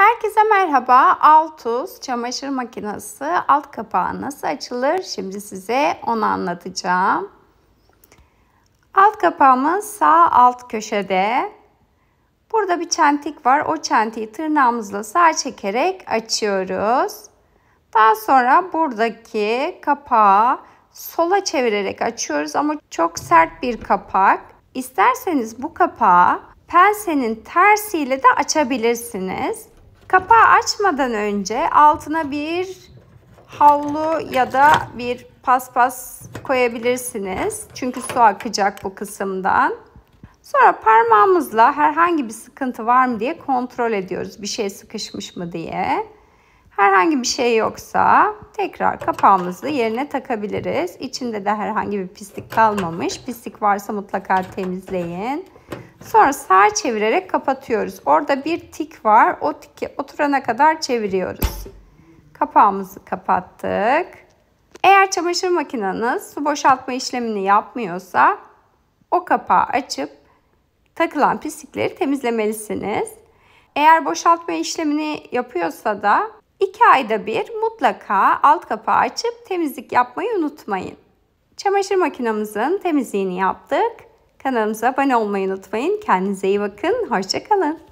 Herkese merhaba. Altus çamaşır makinesi alt kapağı nasıl açılır? Şimdi size onu anlatacağım. Alt kapağımız sağ alt köşede. Burada bir çentik var. O çentiği tırnağımızla sağ çekerek açıyoruz. Daha sonra buradaki kapağı sola çevirerek açıyoruz ama çok sert bir kapak. İsterseniz bu kapağı pensenin tersiyle de açabilirsiniz. Kapağı açmadan önce altına bir havlu ya da bir paspas koyabilirsiniz. Çünkü su akacak bu kısımdan. Sonra parmağımızla herhangi bir sıkıntı var mı diye kontrol ediyoruz. Bir şey sıkışmış mı diye. Herhangi bir şey yoksa tekrar kapağımızı yerine takabiliriz. İçinde de herhangi bir pislik kalmamış. Pislik varsa mutlaka temizleyin. Sonra sağ çevirerek kapatıyoruz. Orada bir tik var. O tiki oturana kadar çeviriyoruz. Kapağımızı kapattık. Eğer çamaşır makineniz su boşaltma işlemini yapmıyorsa o kapağı açıp takılan pislikleri temizlemelisiniz. Eğer boşaltma işlemini yapıyorsa da 2 ayda bir mutlaka alt kapağı açıp temizlik yapmayı unutmayın. Çamaşır makinamızın temizliğini yaptık. Kanalımıza abone olmayı unutmayın. Kendinize iyi bakın. Hoşçakalın.